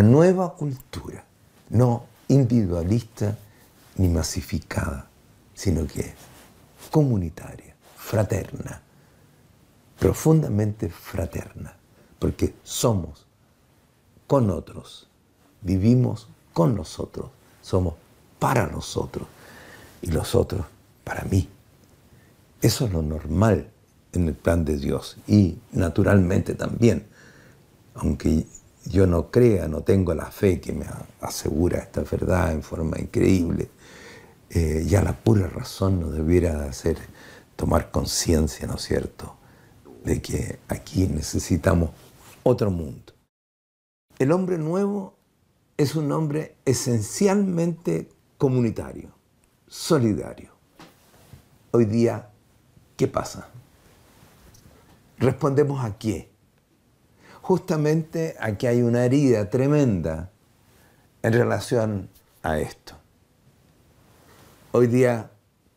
una nueva cultura, no individualista ni masificada, sino que comunitaria, fraterna, profundamente fraterna, porque somos con otros, vivimos con nosotros, somos para nosotros y los otros para mí. Eso es lo normal en el plan de Dios y naturalmente también, aunque yo no crea, no tengo la fe que me asegura esta verdad en forma increíble, eh, ya la pura razón nos debiera hacer tomar conciencia, ¿no es cierto?, de que aquí necesitamos otro mundo. El hombre nuevo es un hombre esencialmente comunitario, solidario. Hoy día, ¿qué pasa? ¿Respondemos a qué? justamente aquí hay una herida tremenda en relación a esto. Hoy día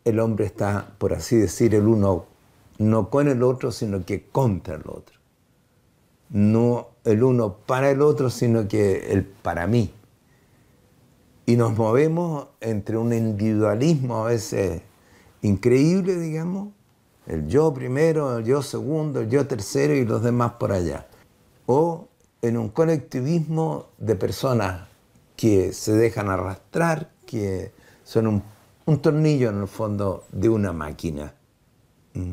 el hombre está, por así decir, el uno no con el otro, sino que contra el otro. No el uno para el otro, sino que el para mí. Y nos movemos entre un individualismo a veces increíble, digamos, el yo primero, el yo segundo, el yo tercero y los demás por allá o en un colectivismo de personas que se dejan arrastrar, que son un tornillo en el fondo de una máquina. ¿Mm?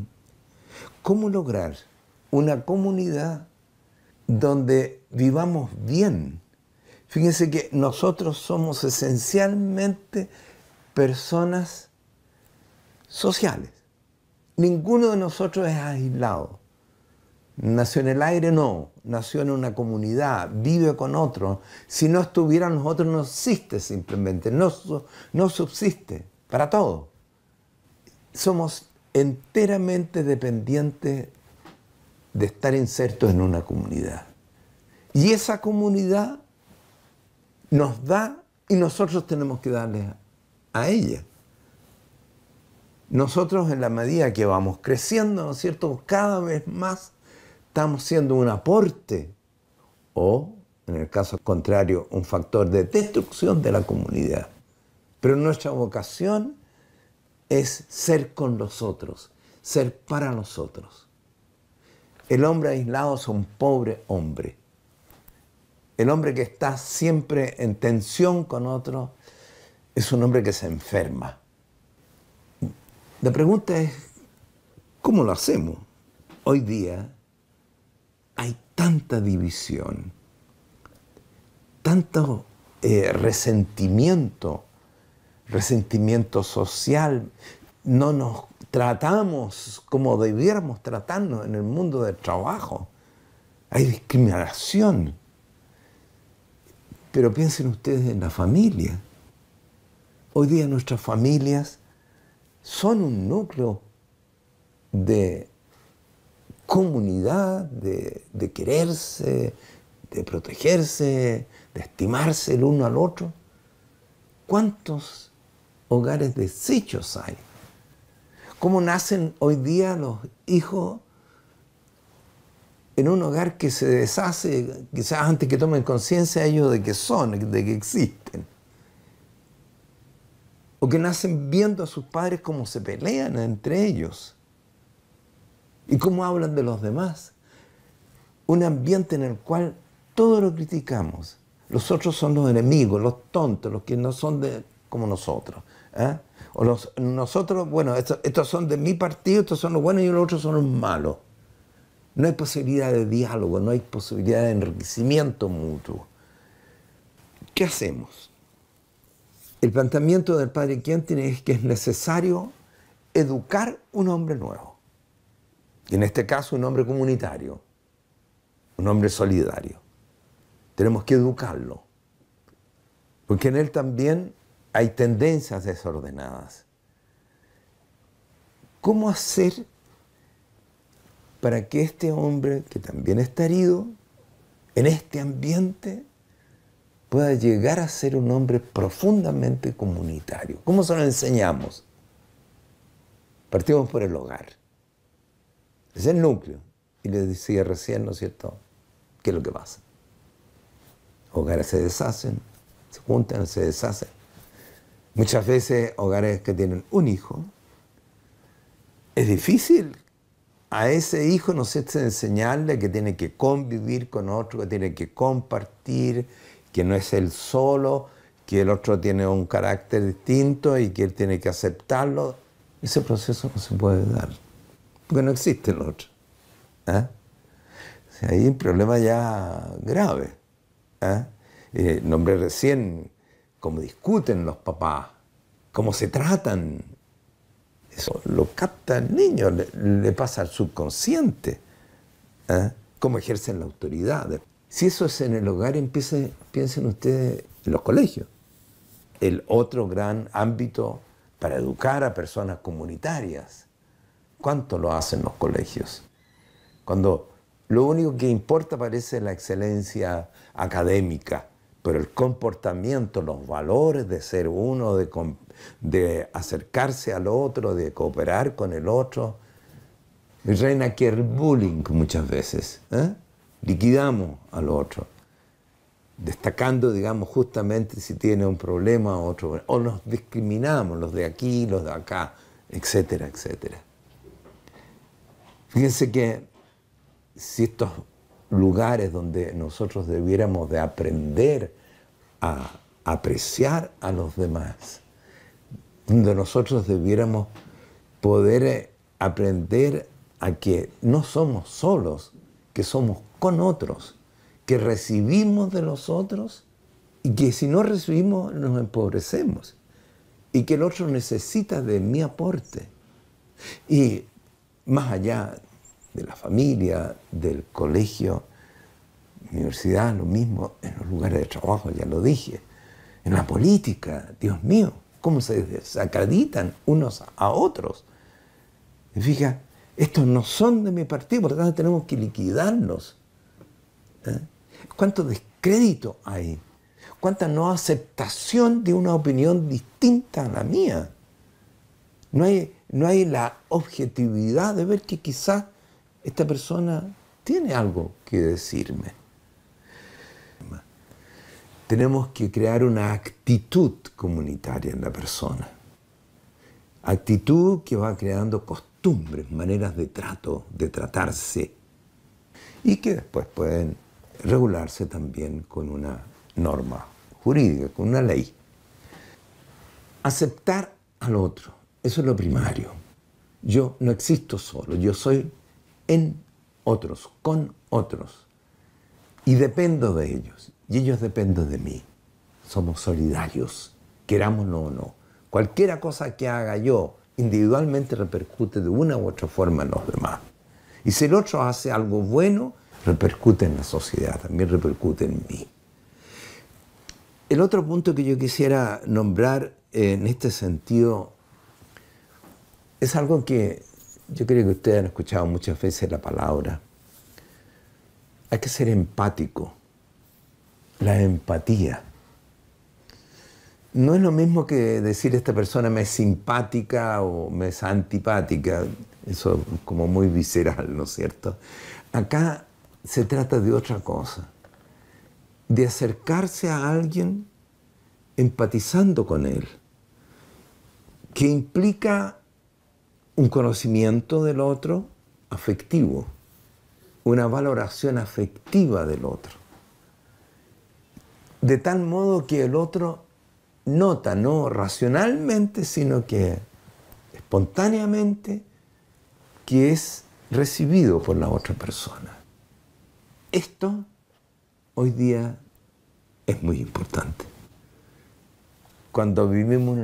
¿Cómo lograr una comunidad donde vivamos bien? Fíjense que nosotros somos esencialmente personas sociales. Ninguno de nosotros es aislado. Nació en el aire, no. Nació en una comunidad, vive con otros. Si no estuviera nosotros, no existe simplemente, no, no subsiste para todo. Somos enteramente dependientes de estar insertos en una comunidad. Y esa comunidad nos da y nosotros tenemos que darle a ella. Nosotros en la medida que vamos creciendo, ¿no es cierto?, cada vez más estamos siendo un aporte o, en el caso contrario, un factor de destrucción de la comunidad. Pero nuestra vocación es ser con los otros, ser para nosotros. El hombre aislado es un pobre hombre. El hombre que está siempre en tensión con otro es un hombre que se enferma. La pregunta es, ¿cómo lo hacemos? Hoy día tanta división, tanto eh, resentimiento, resentimiento social, no nos tratamos como debiéramos tratarnos en el mundo del trabajo. Hay discriminación. Pero piensen ustedes en la familia. Hoy día nuestras familias son un núcleo de comunidad de, quererse, de protegerse, de estimarse el uno al otro. ¿Cuántos hogares desechos hay? ¿Cómo nacen hoy día los hijos en un hogar que se deshace, quizás antes que tomen conciencia ellos de que son, de que existen? O que nacen viendo a sus padres como se pelean entre ellos y cómo hablan de los demás. Un ambiente en el cual todo lo criticamos. Los otros son los enemigos, los tontos, los que no son de, como nosotros. ¿eh? O los, nosotros, bueno, estos, son de mi partido, estos son los buenos y los otros son los malos. No hay posibilidad de diálogo, no hay posibilidad de enriquecimiento mutuo. ¿Qué hacemos? El planteamiento del padre Quintén es que es necesario educar un hombre nuevo. Y en este caso un hombre comunitario, un hombre solidario. Tenemos que educarlo, porque en él también hay tendencias desordenadas. ¿Cómo hacer para que este hombre, que también está herido, en este ambiente, pueda llegar a ser un hombre profundamente comunitario? ¿Cómo se lo enseñamos? Partimos por el hogar. Es el núcleo. Y le decía recién, ¿no es cierto?, qué es lo que pasa. Hogares se deshacen, se juntan, se deshacen. Muchas veces hogares que tienen un hijo, es difícil a ese hijo, ¿no se enseñarle que tiene que convivir con otro, que tiene que compartir, que no es el solo, que el otro tiene un carácter distinto y que él tiene que aceptarlo. Ese proceso no se puede dar porque no existe el otro. hay ¿eh? un problema ya grave. ¿eh? ¿eh? nombré recién cómo discuten los papás, cómo se tratan. Eso lo capta el niño, le, pasa al subconsciente. ¿eh? Cómo ejercen la autoridad. Si eso es en el hogar, empiece, piensen ustedes en los colegios. El otro gran ámbito para educar a personas comunitarias ¿Cuánto lo hacen los colegios? Cuando lo único que importa parece la excelencia académica, pero el comportamiento, los valores de ser uno, de, acercarse al otro, de cooperar con el otro, reina aquí el bullying muchas veces. ¿eh? Liquidamos al otro, destacando, digamos, justamente si tiene un problema o otro, o nos discriminamos, los de aquí, los de acá, etcétera, etcétera. Fíjense que si estos lugares donde nosotros debiéramos de aprender a apreciar a los demás, donde nosotros debiéramos poder eh, aprender a que no somos solos, que somos con otros, que recibimos de los otros y que si no recibimos nos empobrecemos y que el otro necesita de mi aporte. Y más allá de la familia, del colegio, universidad, lo mismo en los lugares de trabajo, ya lo dije, en la política, Dios mío, cómo se desacreditan unos a otros. Y fija, estos no son de mi partido, por lo tanto tenemos que liquidarlos. ¿eh? ¿Cuánto descrédito hay? ¿Cuánta no aceptación de una opinión distinta a la mía? No hay no hay la objetividad de ver que quizás esta persona tiene algo que decirme. Tenemos que crear una actitud comunitaria en la persona. Actitud que va creando costumbres, maneras de trato, de tratarse, y que después pueden regularse también con una norma jurídica, con una ley. Aceptar al otro eso es lo primario. Yo no existo solo, yo soy en otros, con otros. Y dependo de ellos, y ellos dependen de mí. Somos solidarios, querámoslo o no. Cualquiera cosa que haga yo individualmente repercute de una u otra forma en los demás. Y si el otro hace algo bueno, repercute en la sociedad, también repercute en mí. El otro punto que yo quisiera nombrar eh, en este sentido es algo que yo creo que ustedes han escuchado muchas veces la palabra. Hay que ser empático. La empatía. No es lo mismo que decir esta persona me es simpática o me es antipática. Eso es como muy visceral, ¿no es cierto? Acá se trata de otra cosa. De acercarse a alguien empatizando con él. Que implica un conocimiento del otro afectivo, una valoración afectiva del otro. De tal modo que el otro nota, no racionalmente, sino que espontáneamente, que es recibido por la otra persona. Esto hoy día es muy importante cuando vivimos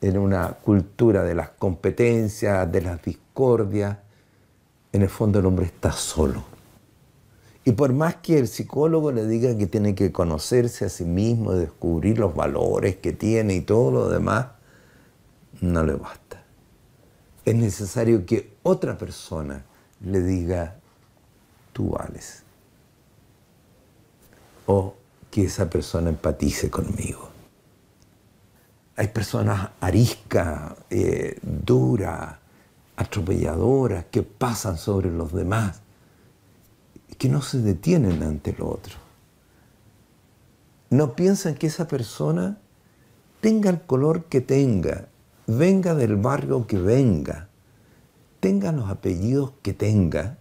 en una, cultura de las competencias, de las discordias, en el fondo el hombre está solo. Y por más que el psicólogo le diga que tiene que conocerse a sí mismo, descubrir los valores que tiene y todo lo demás, no le basta. Es necesario que otra persona le diga, tú vales. O que esa persona empatice conmigo hay personas arisca, eh, dura, duras, atropelladoras, que pasan sobre los demás, que no se detienen ante el otro. No piensan que esa persona tenga el color que tenga, venga del barrio que venga, tenga los apellidos que tenga,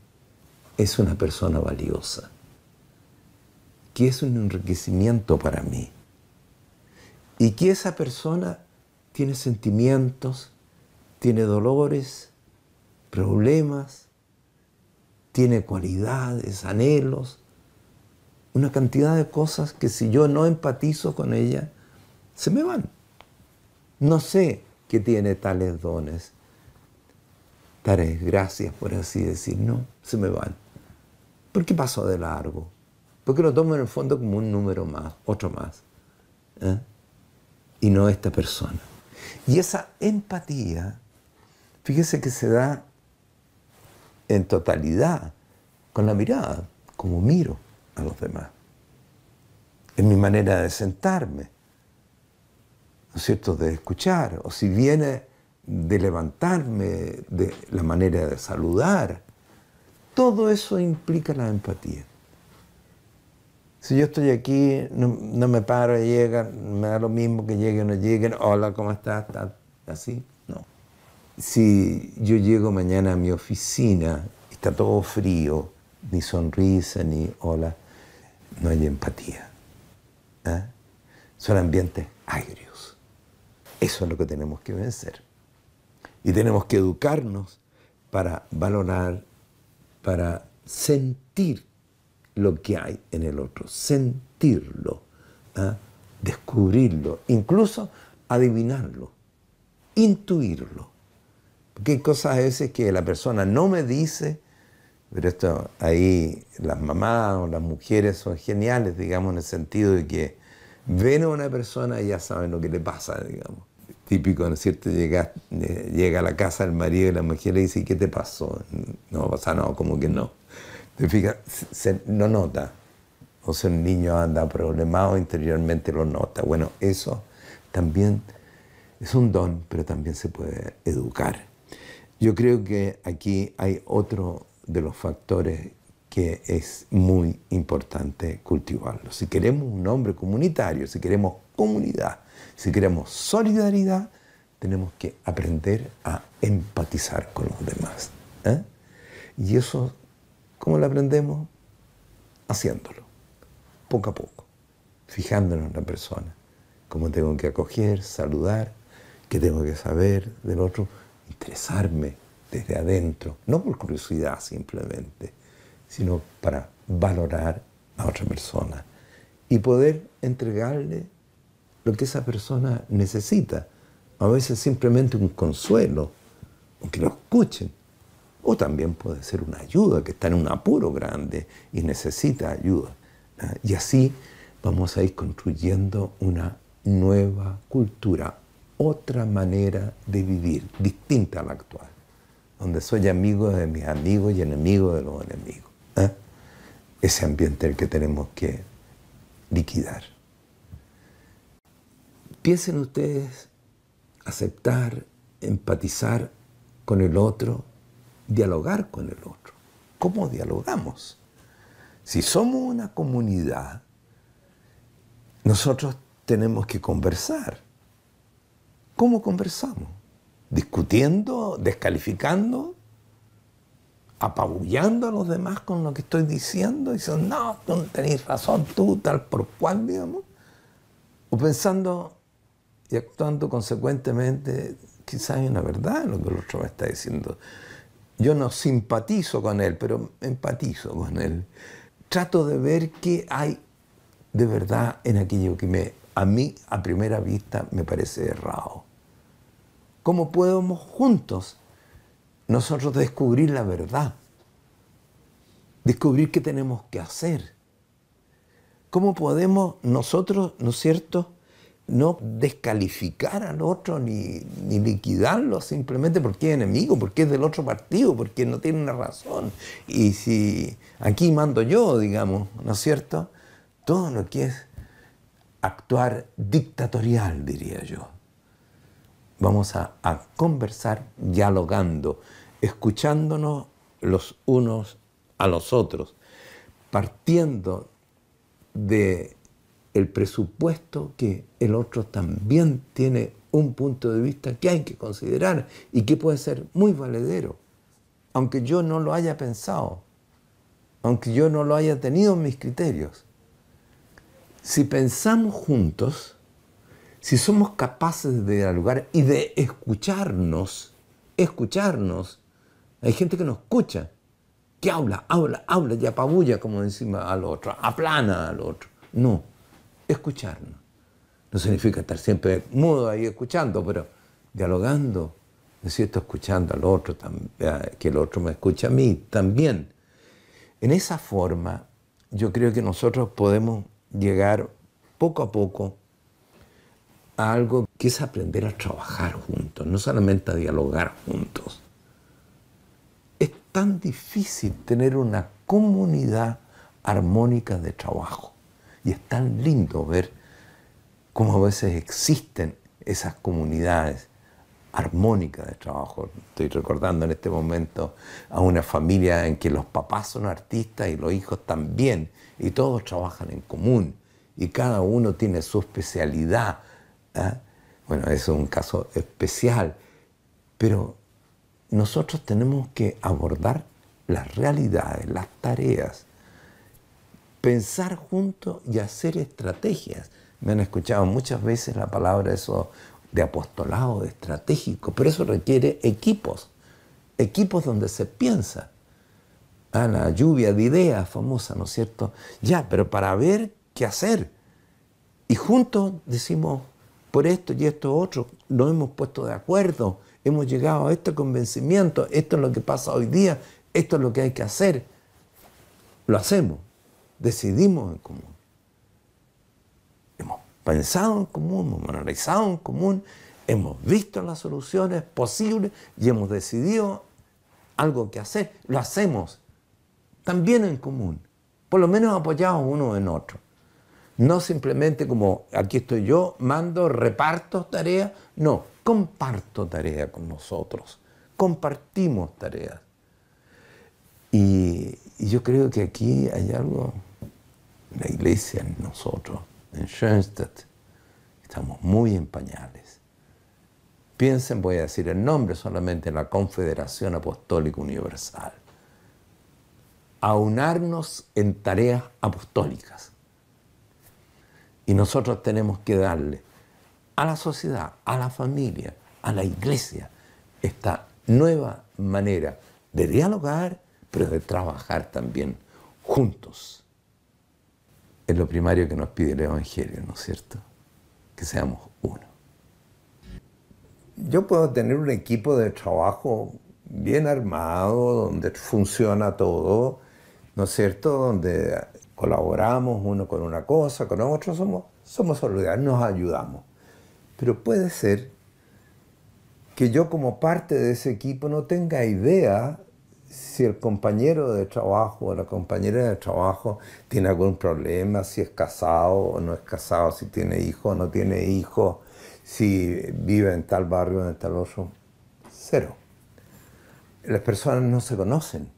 es una persona valiosa, que es un enriquecimiento para mí y que esa persona tiene sentimientos, tiene dolores, problemas, tiene cualidades, anhelos, una cantidad de cosas que si yo no empatizo con ella, se me van. No sé que tiene tales dones, tales gracias, por así decir, no, se me van. ¿Por qué paso de largo? Porque lo tomo en el fondo como un número más, otro más. ¿Eh? y no esta persona. Y esa empatía, fíjese que se da en totalidad con la mirada, como miro a los demás, en mi manera de sentarme, ¿no es cierto?, de escuchar, o si viene de levantarme, de la manera de saludar. Todo eso implica la empatía. Si yo estoy aquí, no, me paro, y llegan, me da lo mismo que lleguen o no lleguen, hola, ¿cómo estás? Está, así, no. Si yo llego mañana a mi oficina, está todo frío, ni sonrisa, ni hola, no hay empatía. ¿ah? Son ambientes agrios. Eso es lo que tenemos que vencer. Y tenemos que educarnos para valorar, para sentir lo que hay en el otro, sentirlo, ¿ah? descubrirlo, incluso adivinarlo, intuirlo. Porque hay cosas a veces que la persona no me dice, pero esto ahí las mamás o las mujeres son geniales, digamos, en el sentido de que ven a una persona y ya saben lo que le pasa, digamos. Típico, ¿no es cierto? Llega, eh, llega a la casa el marido y la mujer le dice, ¿qué te pasó? No pasa, no, como que no. Te no nota. O sea, el niño anda problemado, interiormente lo nota. Bueno, eso también es un don, pero también se puede educar. Yo creo que aquí hay otro de los factores que es muy importante cultivarlo. Si queremos un hombre comunitario, si queremos comunidad, si queremos solidaridad, tenemos que aprender a empatizar con los demás. ¿eh? Y eso ¿Cómo la aprendemos? Haciéndolo, poco a poco, fijándonos en la persona, cómo tengo que acoger, saludar, qué tengo que saber del otro, interesarme desde adentro, no por curiosidad simplemente, sino para valorar a otra persona y poder entregarle lo que esa persona necesita, a veces simplemente un consuelo, aunque que lo escuchen, o también puede ser una ayuda que está en un apuro grande y necesita ayuda. Y así vamos a ir construyendo una nueva cultura, otra manera de vivir, distinta a la actual, donde soy amigo de mis amigos y enemigo de los enemigos. ¿eh? Ese ambiente el que tenemos que liquidar. Piensen ustedes aceptar, empatizar con el otro dialogar con el otro. ¿Cómo dialogamos? Si somos una comunidad, nosotros tenemos que conversar. ¿Cómo conversamos? ¿Discutiendo, descalificando, apabullando a los demás con lo que estoy diciendo? Y no, no tenéis razón, tú tal por cual, digamos. O pensando y actuando consecuentemente, quizás hay una verdad en lo que el otro me está diciendo yo no simpatizo con él, pero empatizo con él. Trato de ver qué hay de verdad en aquello que me, a mí a primera vista me parece errado. ¿Cómo podemos juntos nosotros descubrir la verdad? Descubrir qué tenemos que hacer. ¿Cómo podemos nosotros, ¿no es cierto?, no descalificar al otro ni, liquidarlo simplemente porque es enemigo, porque es del otro partido, porque no tiene una razón. Y si aquí mando yo, digamos, ¿no es cierto? Todo lo que es actuar dictatorial, diría yo. Vamos a conversar dialogando, escuchándonos los unos a los otros, partiendo de el presupuesto que el otro también tiene un punto de vista que hay que considerar y que puede ser muy valedero, aunque yo no lo haya pensado, aunque yo no lo haya tenido en mis criterios. Si pensamos juntos, si somos capaces de dialogar y de escucharnos, escucharnos, hay gente que nos escucha, que habla, habla, habla y apabulla como encima al otro, aplana al otro. No, escucharnos. No significa estar siempre mudo ahí escuchando, pero dialogando. Es cierto, escuchando al otro, eh, que el otro me escucha a mí también. En esa forma, yo creo que nosotros podemos llegar poco a poco a algo que es aprender a trabajar juntos, no solamente a dialogar juntos. Es tan difícil tener una comunidad armónica de trabajo. Y es tan lindo ver cómo a veces existen esas comunidades armónicas de trabajo. Estoy recordando en este momento a una familia en que los papás son artistas y los hijos también, y todos trabajan en común, y cada uno tiene su especialidad. ¿ah? Bueno, es un caso especial, pero nosotros tenemos que abordar las realidades, las tareas, pensar juntos y hacer estrategias. Me han escuchado muchas veces la palabra eso de apostolado, de estratégico, pero eso requiere equipos, equipos donde se piensa. A ah, la lluvia de ideas famosa, ¿no es cierto? Ya, pero para ver qué hacer. Y juntos decimos, por esto y esto otro, lo hemos puesto de acuerdo, hemos llegado a este convencimiento, esto es lo que pasa hoy día, esto es lo que hay que hacer. Lo hacemos decidimos en común. Hemos pensado en común, hemos analizado en común, hemos visto las soluciones posibles y hemos decidido algo que hacer. Lo hacemos también en común, por lo menos apoyados uno en otro. No simplemente como aquí estoy yo, mando, reparto tareas, no, comparto tareas con nosotros, compartimos tareas. y yo creo que aquí hay algo la iglesia, nosotros, en Schoenstatt, estamos muy en pañales. Piensen, voy a decir el nombre solamente, en la Confederación Apostólica Universal. a Aunarnos en tareas apostólicas. Y nosotros tenemos que darle a la sociedad, a la familia, a la iglesia, esta nueva manera de dialogar, pero de trabajar también juntos es lo primario que nos pide el Evangelio, ¿no es cierto? Que seamos uno. Yo puedo tener un equipo de trabajo bien armado, donde funciona todo, ¿no es cierto? Donde colaboramos uno con una cosa, con nosotros somos, somos solidarios, nos ayudamos. Pero puede ser que yo como parte de ese equipo no tenga idea si el compañero de trabajo o la compañera de trabajo tiene algún problema, si es casado o no es casado, si tiene hijo o no tiene hijo, si vive en tal barrio o en tal otro. Cero. Las personas no se conocen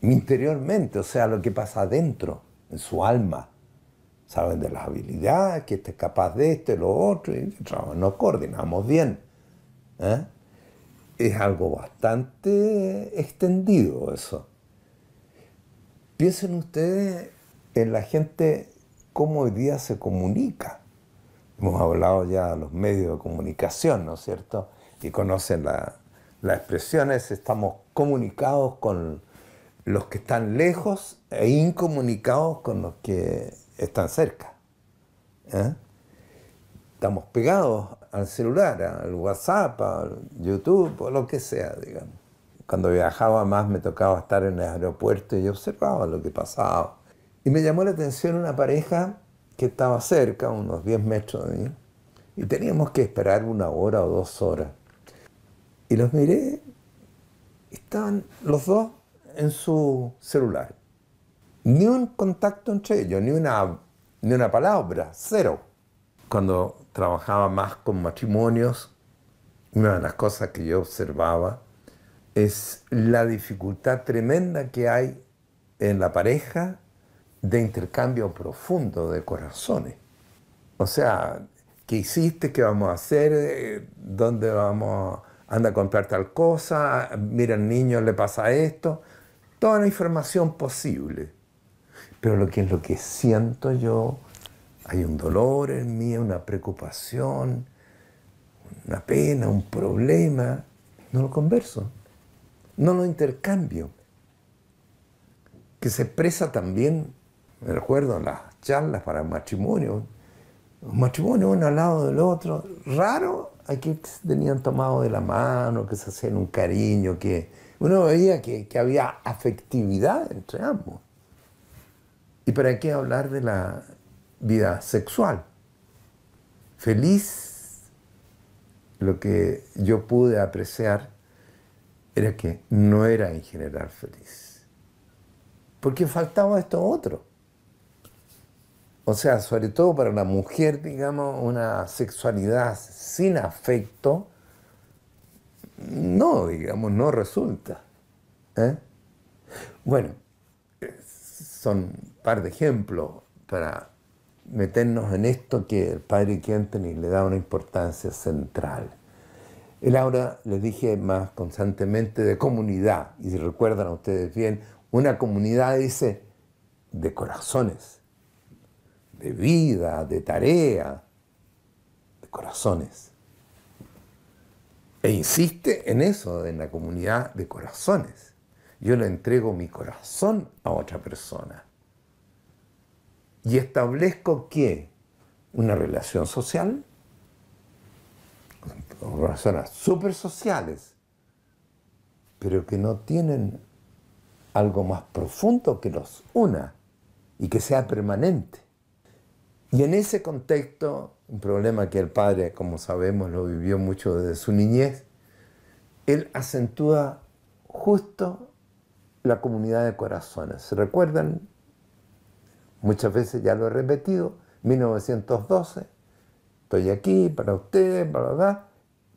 interiormente, o sea, lo que pasa adentro, en su alma. Saben de las habilidades, que este es capaz de esto y lo otro, y no coordinamos bien. ¿Eh? es algo bastante extendido eso. Piensen ustedes en la gente, cómo hoy día se comunica. Hemos hablado ya de los medios de comunicación, ¿no es cierto? Y conocen la, las expresiones, estamos comunicados con los que están lejos e incomunicados con los que están cerca. ¿Eh? estamos pegados al celular, al WhatsApp, al YouTube, o lo que sea, digamos. Cuando viajaba más me tocaba estar en el aeropuerto y observaba lo que pasaba. Y me llamó la atención una pareja que estaba cerca, unos 10 metros de mí, y teníamos que esperar una hora o dos horas. Y los miré, estaban los dos en su celular. Ni un contacto entre ellos, ni una, ni una palabra, cero. Cuando trabajaba más con matrimonios, una de las cosas que yo observaba es la dificultad tremenda que hay en la pareja de intercambio profundo de corazones. O sea, ¿qué hiciste? ¿Qué vamos a hacer? ¿Dónde vamos? Anda a comprar tal cosa, mira al niño, le pasa esto. Toda la información posible. Pero lo que es lo que siento yo hay un dolor en mí, una preocupación, una pena, un problema. No lo converso, no lo intercambio. Que se expresa también, me recuerdo, en las charlas para matrimonio. Un matrimonio uno al lado del otro. Raro aquí tenían tomado de la mano, que se hacían un cariño, que uno veía que, que había afectividad entre ambos. ¿Y para qué hablar de la vida sexual. Feliz, lo que yo pude apreciar era que no era en general feliz. Porque faltaba esto otro. O sea, sobre todo para una mujer, digamos, una sexualidad sin afecto, no, digamos, no resulta. ¿eh? Bueno, eh, son un par de ejemplos para meternos en esto que el padre Anthony le da una importancia central. Él ahora les dije más constantemente de comunidad, y si recuerdan a ustedes bien, una comunidad dice de corazones, de vida, de tarea, de corazones. E insiste en eso, en la comunidad de corazones. Yo le entrego mi corazón a otra persona y establezco que una relación social, con razones súper sociales, pero que no tienen algo más profundo que los una y que sea permanente. Y en ese contexto, un problema que el padre, como sabemos, lo vivió mucho desde su niñez, él acentúa justo la comunidad de corazones. ¿Se recuerdan Muchas veces ya lo he repetido, 1912, estoy aquí para ustedes,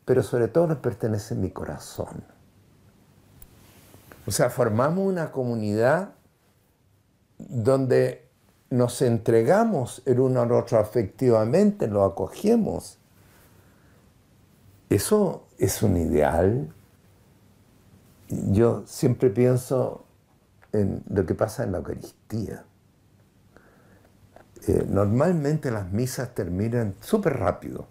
pero sobre todo les pertenece mi corazón. O sea, formamos una comunidad donde nos entregamos el uno al otro afectivamente, lo acogemos. Eso es un ideal. Yo siempre pienso en lo que pasa en la Eucaristía. Eh, normalmente las misas terminan súper rápido.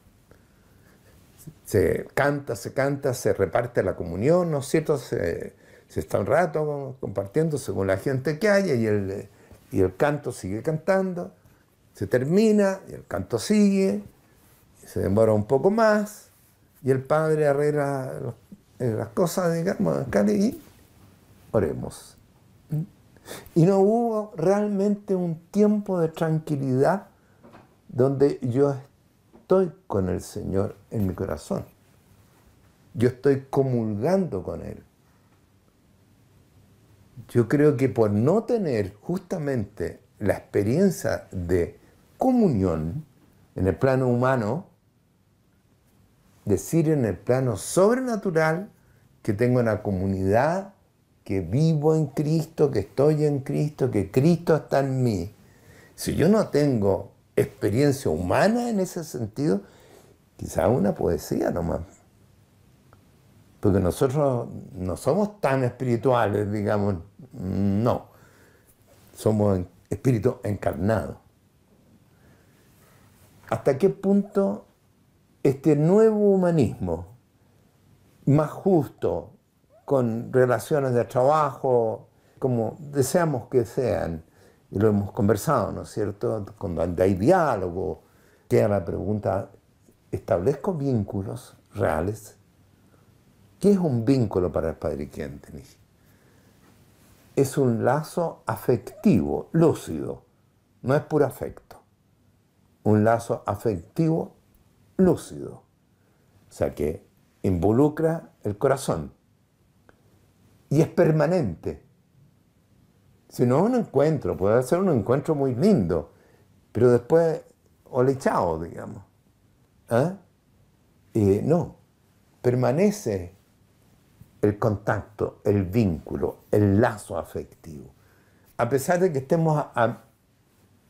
Se canta, se canta, se reparte la comunión, ¿no es cierto? Se, está un rato compartiendo según la gente que haya y el, y el canto sigue cantando, se termina y el canto sigue, se demora un poco más y el padre arregla eh, las cosas, digamos, y oremos. Y no hubo realmente un tiempo de tranquilidad donde yo estoy con el Señor en mi corazón. Yo estoy comulgando con Él. Yo creo que por no tener justamente la experiencia de comunión en el plano humano, decir en el plano sobrenatural que tengo una comunidad que vivo en Cristo, que estoy en Cristo, que Cristo está en mí. Si yo no tengo experiencia humana en ese sentido, quizás una poesía nomás. Porque nosotros no somos tan espirituales, digamos, no. Somos espíritus encarnados. ¿Hasta qué punto este nuevo humanismo, más justo, con relaciones de trabajo, como deseamos que sean. Y lo hemos conversado, ¿no es cierto? Cuando hay diálogo, queda la pregunta, ¿establezco vínculos reales? ¿Qué es un vínculo para el padre tiene. Es un lazo afectivo, lúcido, no es puro afecto. Un lazo afectivo, lúcido, o sea que involucra el corazón y es permanente. Si no es un encuentro, puede ser un encuentro muy lindo, pero después, ole chao, digamos. ¿Eh? no, permanece el contacto, el vínculo, el lazo afectivo, a pesar de que estemos a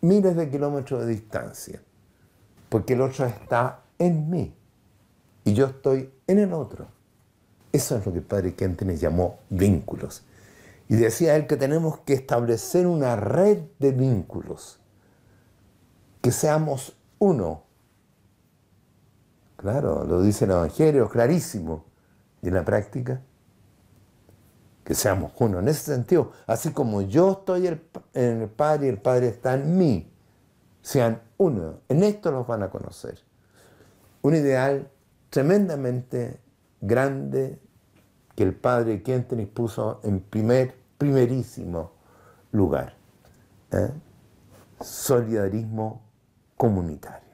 miles de kilómetros de distancia, porque el otro está en mí y yo estoy en el otro. Eso es lo que el padre Kentines llamó vínculos. Y decía él que tenemos que establecer una red de vínculos, que seamos uno. Claro, lo dice el Evangelio, clarísimo. ¿Y en la práctica? Que seamos uno. En ese sentido, así como yo estoy en el Padre y el Padre está en mí, sean uno. En esto los van a conocer. Un ideal tremendamente grande que el padre Kentenich puso en primer, primerísimo lugar. ¿eh? Solidarismo comunitario.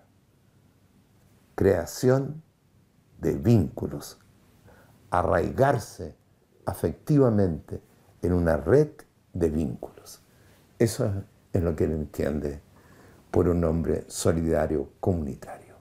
Creación de vínculos. Arraigarse afectivamente en una red de vínculos. Eso es lo que él entiende por un hombre solidario comunitario.